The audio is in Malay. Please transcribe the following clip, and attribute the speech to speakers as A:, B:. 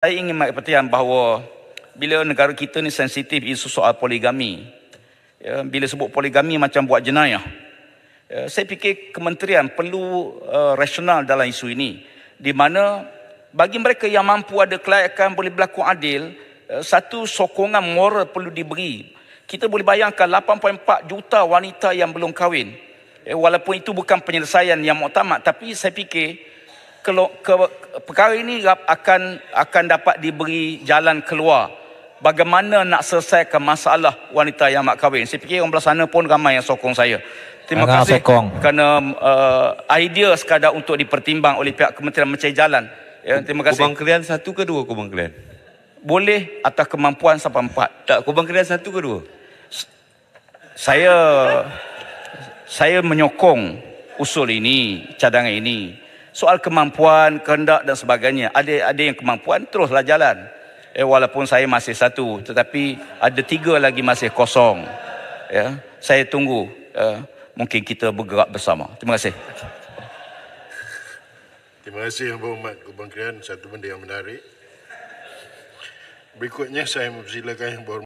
A: saya ingin mengatakan bahawa bila negara kita ni sensitif isu soal poligami, ya, bila sebut poligami macam buat jenayah, ya, saya fikir kementerian perlu uh, rasional dalam isu ini. Di mana bagi mereka yang mampu ada kelayakan boleh berlaku adil, uh, satu sokongan moral perlu diberi. Kita boleh bayangkan 8.4 juta wanita yang belum kahwin. Eh, walaupun itu bukan penyelesaian yang muktamad, tapi saya fikir ke, ke, perkara ini akan akan dapat diberi jalan keluar bagaimana nak selesaikan masalah wanita yang mak kahwin saya fikir orang belah sana pun ramai yang sokong saya terima Agak kasih sokong. kerana uh, idea sekadar untuk dipertimbang oleh pihak kementerian mencari jalan ya, terima kasih kubang kalian satu ke dua kubang kalian boleh atas kemampuan sampai empat tak kubang kalian satu ke dua saya saya menyokong usul ini cadangan ini soal kemampuan, kehendak dan sebagainya. Ada ada yang kemampuan teruslah jalan. Eh walaupun saya masih satu tetapi ada tiga lagi masih kosong. Ya, saya tunggu uh, mungkin kita bergerak bersama. Terima kasih.
B: Terima kasih yang berhormat kebangkitan satu benda yang menarik. Berikutnya saya mempersilakan yang berhormat.